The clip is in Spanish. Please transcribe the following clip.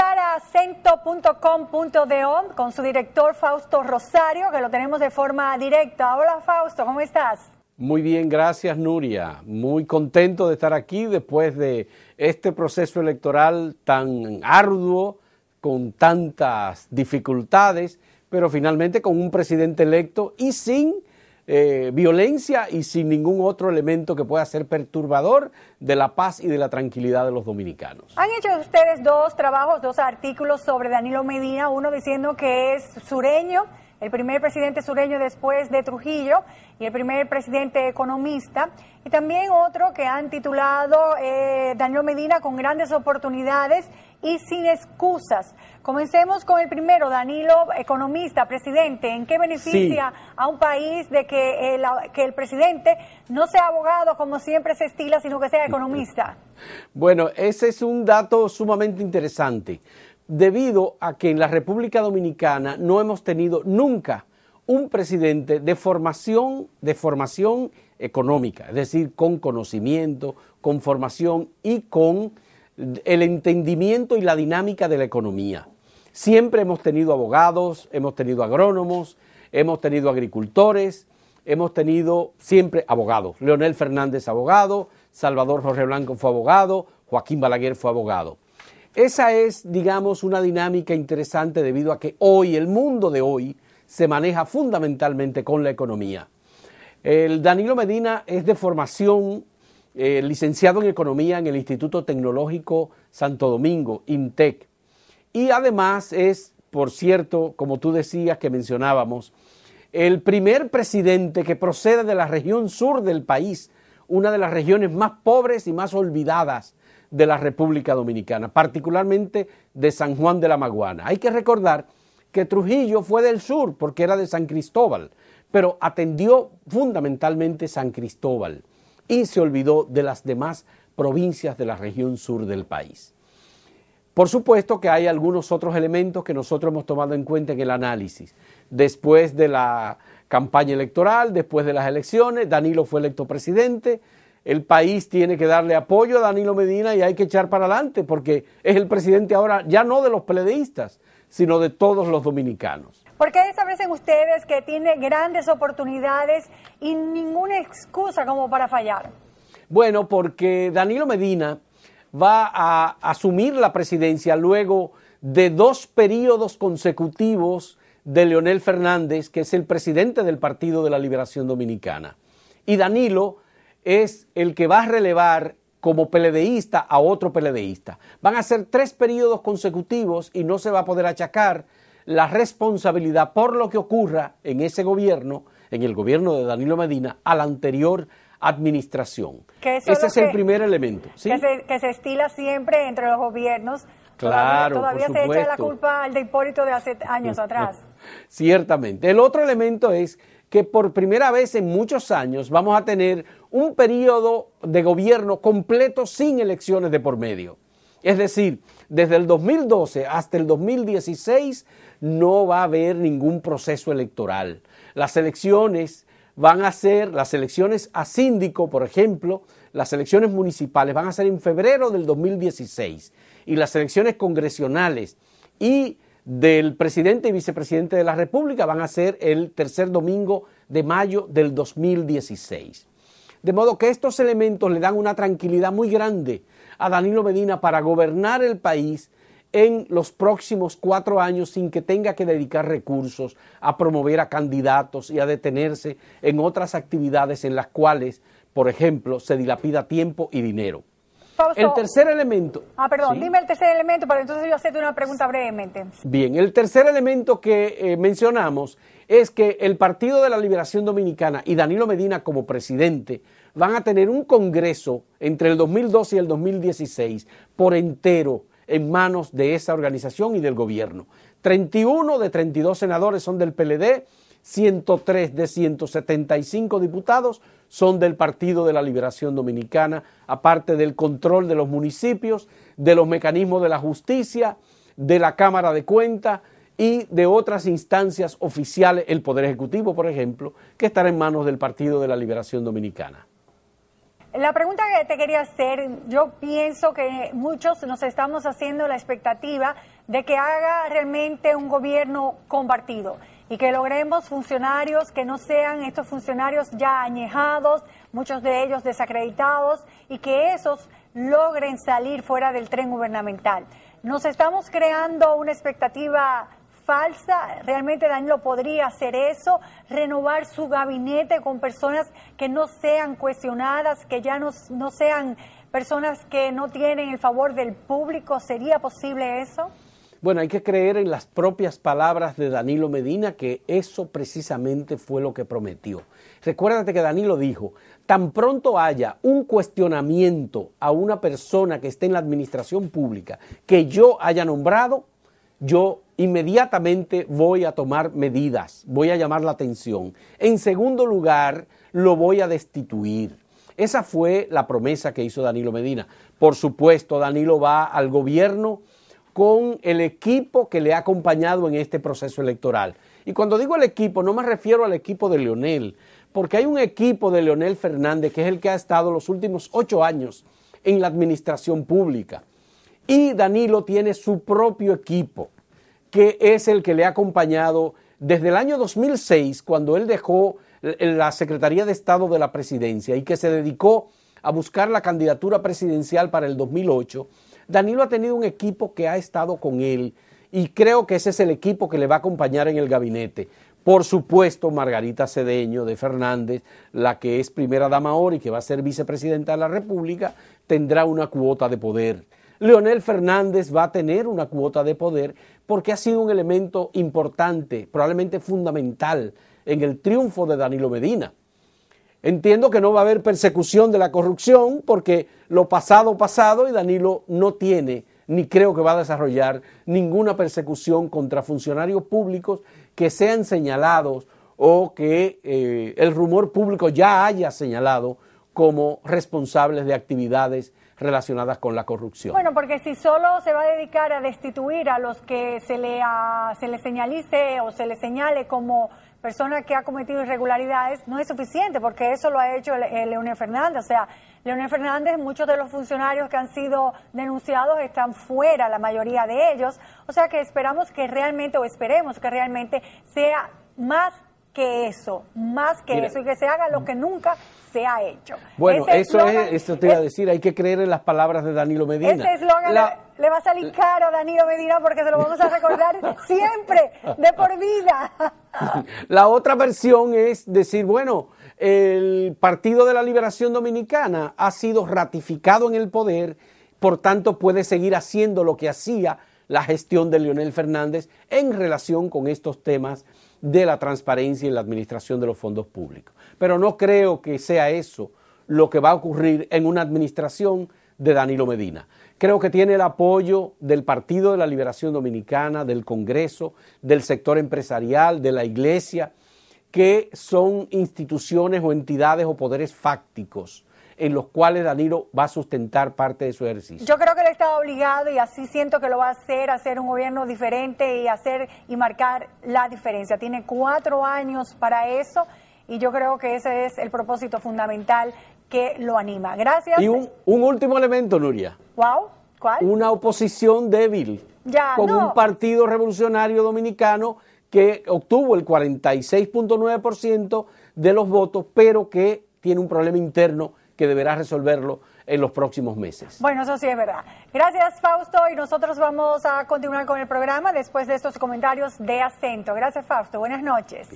a acento.com.do con su director Fausto Rosario, que lo tenemos de forma directa. Hola Fausto, ¿cómo estás? Muy bien, gracias Nuria. Muy contento de estar aquí después de este proceso electoral tan arduo, con tantas dificultades, pero finalmente con un presidente electo y sin eh, violencia y sin ningún otro elemento que pueda ser perturbador de la paz y de la tranquilidad de los dominicanos. Han hecho ustedes dos trabajos, dos artículos sobre Danilo Medina, uno diciendo que es sureño, el primer presidente sureño después de Trujillo y el primer presidente economista, y también otro que han titulado eh, Danilo Medina con grandes oportunidades y sin excusas. Comencemos con el primero, Danilo, economista, presidente. ¿En qué beneficia a un país de que el, eh, que el presidente no sea abogado como siempre se estila, sino que sea economista? Bueno, ese es un dato sumamente interesante, debido a que en la República Dominicana no hemos tenido nunca un presidente de formación, de formación económica, es decir, con conocimiento, con formación y con el entendimiento y la dinámica de la economía. Siempre hemos tenido abogados, hemos tenido agrónomos, hemos tenido agricultores, hemos tenido siempre abogados. Leonel Fernández abogado, Salvador Jorge Blanco fue abogado, Joaquín Balaguer fue abogado. Esa es, digamos, una dinámica interesante debido a que hoy, el mundo de hoy, se maneja fundamentalmente con la economía. El Danilo Medina es de formación eh, licenciado en Economía en el Instituto Tecnológico Santo Domingo, INTEC. Y además es, por cierto, como tú decías que mencionábamos, el primer presidente que procede de la región sur del país, una de las regiones más pobres y más olvidadas de la República Dominicana, particularmente de San Juan de la Maguana. Hay que recordar que Trujillo fue del sur porque era de San Cristóbal, pero atendió fundamentalmente San Cristóbal y se olvidó de las demás provincias de la región sur del país. Por supuesto que hay algunos otros elementos que nosotros hemos tomado en cuenta en el análisis. Después de la campaña electoral, después de las elecciones, Danilo fue electo presidente, el país tiene que darle apoyo a Danilo Medina y hay que echar para adelante porque es el presidente ahora ya no de los peledeístas, sino de todos los dominicanos. ¿Por qué establecen ustedes que tiene grandes oportunidades y ninguna excusa como para fallar? Bueno, porque Danilo Medina va a asumir la presidencia luego de dos periodos consecutivos de Leonel Fernández, que es el presidente del Partido de la Liberación Dominicana. Y Danilo es el que va a relevar como peledeísta a otro peledeísta. Van a ser tres periodos consecutivos y no se va a poder achacar la responsabilidad por lo que ocurra en ese gobierno, en el gobierno de Danilo Medina, a la anterior administración. Ese es el primer elemento. Que, se, estila siempre entre los gobiernos. Claro. Todavía, todavía se echa la culpa al de Hipólito de hace años atrás. Ciertamente. El otro elemento es que por primera vez en muchos años vamos a tener un periodo de gobierno completo sin elecciones de por medio. Es decir, desde el 2012 hasta el 2016 no va a haber ningún proceso electoral. Las elecciones van a ser, las elecciones a síndico, por ejemplo, las elecciones municipales van a ser en febrero del 2016 y las elecciones congresionales y del presidente y vicepresidente de la República van a ser el tercer domingo de mayo del 2016. De modo que estos elementos le dan una tranquilidad muy grande a Danilo Medina para gobernar el país en los próximos cuatro años sin que tenga que dedicar recursos a promover a candidatos y a detenerse en otras actividades en las cuales, por ejemplo, se dilapida tiempo y dinero el tercer elemento. Ah, perdón, dime el tercer elemento, para entonces yo hacerte una pregunta brevemente. Bien, el tercer elemento que eh, mencionamos es que el Partido de la Liberación Dominicana y Danilo Medina como presidente van a tener un congreso entre el 2012 y el 2016 por entero en manos de esa organización y del gobierno. 31 de 32 senadores son del PLD, 103 de 175 diputados son del Partido de la Liberación Dominicana, aparte del control de los municipios, de los mecanismos de la justicia, de la Cámara de Cuentas y de otras instancias oficiales, el Poder Ejecutivo, por ejemplo, que están en manos del Partido de la Liberación Dominicana. La pregunta que te quería hacer, yo pienso que muchos nos estamos haciendo la expectativa de que haga realmente un gobierno compartido y que logremos funcionarios que no sean estos funcionarios ya añejados, muchos de ellos desacreditados, y que esos logren salir fuera del tren gubernamental. Nos estamos creando una expectativa falsa. Realmente Danilo podría hacer eso, renovar su gabinete con personas que no sean cuestionadas, que ya no, no sean personas que no tienen el favor del público. ¿Sería posible eso? Bueno, hay que creer en las propias palabras de Danilo Medina, que eso precisamente fue lo que prometió. Recuérdate que Danilo dijo, tan pronto haya un cuestionamiento a una persona que esté en la administración pública que yo haya nombrado, yo inmediatamente voy a tomar medidas, voy a llamar la atención. En segundo lugar, lo voy a destituir. Esa fue la promesa que hizo Danilo Medina. Por supuesto, Danilo va al gobierno con el equipo que le ha acompañado en este proceso electoral. Y cuando digo el equipo, no me refiero al equipo de Leonel, porque hay un equipo de Leonel Fernández que es el que ha estado los últimos ocho años en la administración pública y Danilo tiene su propio equipo, que es el que le ha acompañado desde el año 2006, cuando él dejó la Secretaría de Estado de la Presidencia y que se dedicó a buscar la candidatura presidencial para el 2008, Danilo ha tenido un equipo que ha estado con él y creo que ese es el equipo que le va a acompañar en el gabinete. Por supuesto, Margarita Cedeño de Fernández, la que es primera dama ahora y que va a ser vicepresidenta de la República, tendrá una cuota de poder. Leonel Fernández va a tener una cuota de poder porque ha sido un elemento importante, probablemente fundamental, en el triunfo de Danilo Medina. Entiendo que no va a haber persecución de la corrupción porque lo pasado pasado y Danilo no tiene ni creo que va a desarrollar ninguna persecución contra funcionarios públicos que sean señalados o que eh, el rumor público ya haya señalado como responsables de actividades relacionadas con la corrupción. Bueno, porque si solo se va a dedicar a destituir a los que se le, se le señalice o se le señale como persona que ha cometido irregularidades no es suficiente, porque eso lo ha hecho eh, Leonel Fernández. O sea, Leonel Fernández, muchos de los funcionarios que han sido denunciados están fuera, la mayoría de ellos. O sea que esperamos que realmente, o esperemos que realmente sea más que eso, más que eso, y que se haga lo que nunca se ha hecho. Bueno, eso es, esto te iba a decir, hay que creer en las palabras de Danilo Medina. Ese eslogan lo le, le va a salir caro a Danilo Medina porque se lo vamos a recordar siempre, de por vida. la otra versión es decir, bueno, el Partido de la Liberación Dominicana ha sido ratificado en el poder, por tanto puede seguir haciendo lo que hacía la gestión de Leonel Fernández en relación con estos temas de la transparencia en la administración de los fondos públicos. Pero no creo que sea eso lo que va a ocurrir en una administración de Danilo Medina. Creo que tiene el apoyo del Partido de la Liberación Dominicana, del Congreso, del sector empresarial, de la Iglesia, que son instituciones o entidades o poderes fácticos en los cuales Danilo va a sustentar parte de su ejercicio. Yo creo que le está obligado y así siento que lo va a hacer, hacer un gobierno diferente y hacer y marcar la diferencia. Tiene cuatro años para eso y yo creo que ese es el propósito fundamental que lo anima. Gracias. Y un, último elemento, Nuria. Wow, ¿cuál? Una oposición débil. Ya, con un partido revolucionario dominicano que obtuvo el 46.9% de los votos, pero que tiene un problema interno que deberá resolverlo en los próximos meses. Bueno, eso sí es verdad. Gracias, Fausto. Y nosotros vamos a continuar con el programa después de estos comentarios de acento. Gracias, Fausto. Buenas noches.